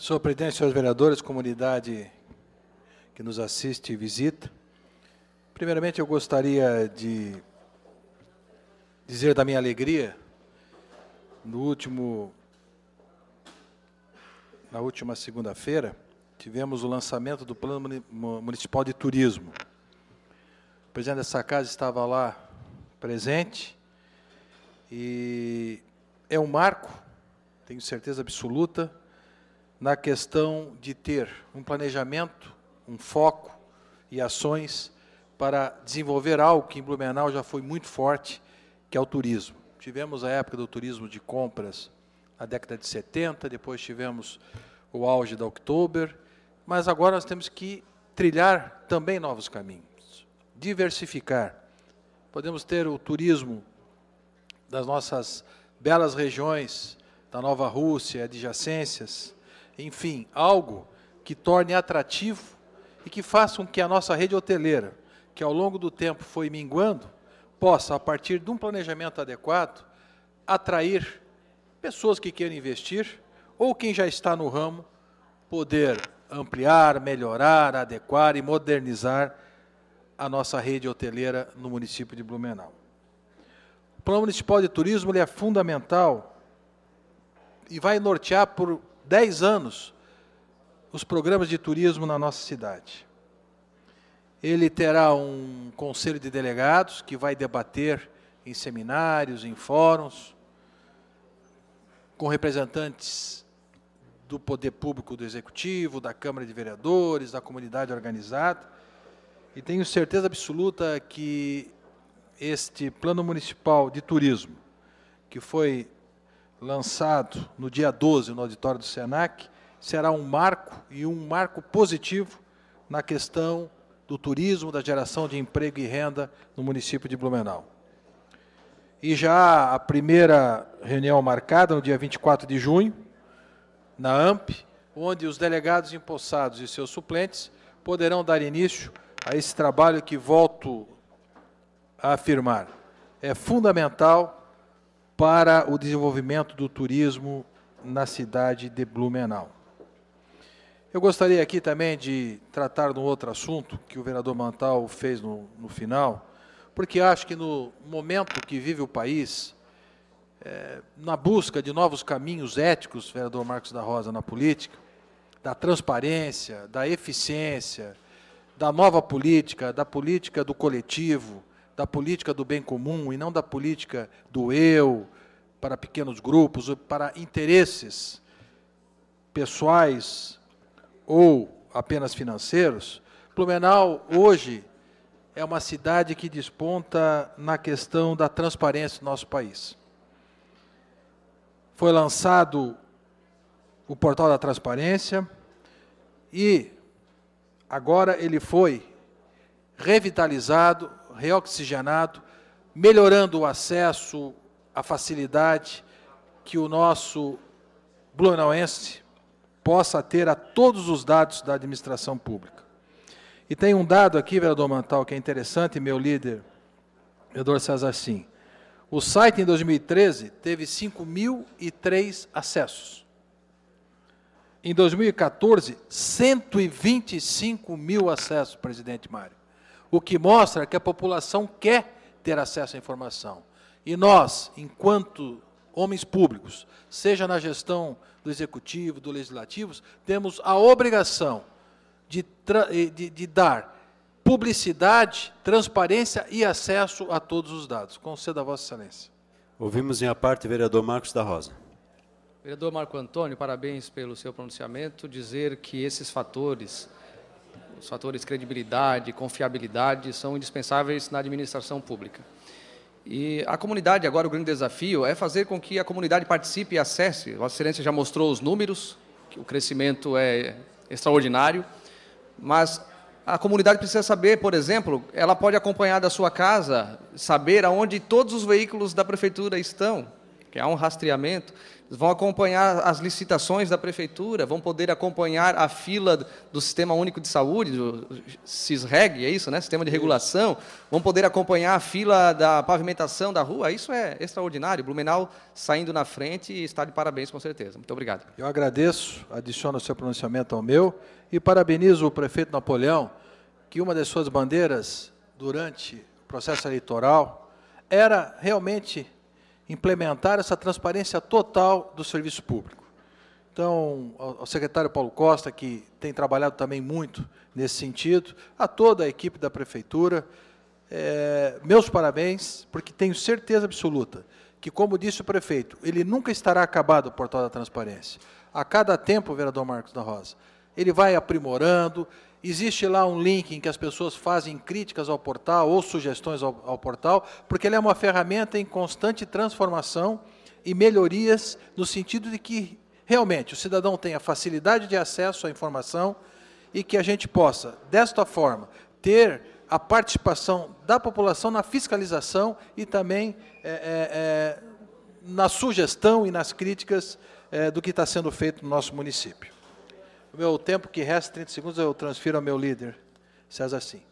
Senhor presidente, senhores vereadores, comunidade que nos assiste e visita, primeiramente eu gostaria de dizer da minha alegria no último na última segunda-feira tivemos o lançamento do plano municipal de turismo. O presidente dessa casa estava lá presente e é um marco, tenho certeza absoluta, na questão de ter um planejamento, um foco e ações para desenvolver algo que em Blumenau já foi muito forte, que é o turismo. Tivemos a época do turismo de compras na década de 70, depois tivemos o auge da Oktober, mas agora nós temos que trilhar também novos caminhos, diversificar. Podemos ter o turismo das nossas belas regiões, da Nova Rússia, adjacências, enfim, algo que torne atrativo e que faça com que a nossa rede hoteleira, que ao longo do tempo foi minguando, possa, a partir de um planejamento adequado, atrair pessoas que queiram investir ou quem já está no ramo poder ampliar, melhorar, adequar e modernizar a nossa rede hoteleira no município de Blumenau. O Plano Municipal de Turismo é fundamental e vai nortear por 10 anos os programas de turismo na nossa cidade. Ele terá um conselho de delegados que vai debater em seminários, em fóruns, com representantes do poder público do executivo, da Câmara de Vereadores, da comunidade organizada. E tenho certeza absoluta que este plano municipal de turismo, que foi lançado no dia 12 no auditório do SENAC, será um marco e um marco positivo na questão do turismo, da geração de emprego e renda no município de Blumenau. E já a primeira reunião marcada no dia 24 de junho, na AMP, onde os delegados empossados e seus suplentes poderão dar início a esse trabalho que volto a afirmar. É fundamental para o desenvolvimento do turismo na cidade de Blumenau. Eu gostaria aqui também de tratar de um outro assunto que o vereador Mantal fez no, no final, porque acho que no momento que vive o país, é, na busca de novos caminhos éticos, vereador Marcos da Rosa, na política, da transparência, da eficiência, da nova política, da política do coletivo, da política do bem comum e não da política do eu para pequenos grupos ou para interesses pessoais ou apenas financeiros, Plumenau hoje é uma cidade que desponta na questão da transparência do nosso país. Foi lançado o portal da transparência e agora ele foi revitalizado reoxigenado, melhorando o acesso, a facilidade que o nosso blumenauense possa ter a todos os dados da administração pública. E tem um dado aqui, vereador Mantal, que é interessante, meu líder, vereador César Sim. O site em 2013 teve 5.003 acessos. Em 2014, 125 mil acessos, presidente Mário o que mostra que a população quer ter acesso à informação. E nós, enquanto homens públicos, seja na gestão do executivo, do legislativo, temos a obrigação de, eh, de, de dar publicidade, transparência e acesso a todos os dados. Conceda a Vossa Excelência. Ouvimos em a parte vereador Marcos da Rosa. Vereador Marco Antônio, parabéns pelo seu pronunciamento. Dizer que esses fatores os fatores credibilidade, confiabilidade são indispensáveis na administração pública. E a comunidade, agora, o grande desafio é fazer com que a comunidade participe e acesse. A Excelência já mostrou os números, o crescimento é extraordinário, mas a comunidade precisa saber, por exemplo, ela pode acompanhar da sua casa, saber aonde todos os veículos da prefeitura estão, que há um rastreamento, vão acompanhar as licitações da prefeitura, vão poder acompanhar a fila do Sistema Único de Saúde, do SISREG, é isso, né? Sistema de regulação, vão poder acompanhar a fila da pavimentação da rua. Isso é extraordinário. Blumenau saindo na frente e está de parabéns com certeza. Muito obrigado. Eu agradeço, adiciono o seu pronunciamento ao meu e parabenizo o prefeito Napoleão, que uma das suas bandeiras durante o processo eleitoral era realmente implementar essa transparência total do serviço público. Então, ao secretário Paulo Costa, que tem trabalhado também muito nesse sentido, a toda a equipe da Prefeitura, é, meus parabéns, porque tenho certeza absoluta que, como disse o prefeito, ele nunca estará acabado o portal da transparência. A cada tempo, vereador Marcos da Rosa, ele vai aprimorando. Existe lá um link em que as pessoas fazem críticas ao portal ou sugestões ao, ao portal, porque ele é uma ferramenta em constante transformação e melhorias, no sentido de que realmente o cidadão tenha facilidade de acesso à informação e que a gente possa, desta forma, ter a participação da população na fiscalização e também é, é, é na sugestão e nas críticas é, do que está sendo feito no nosso município. O meu tempo que resta, 30 segundos, eu transfiro ao meu líder, César Sim.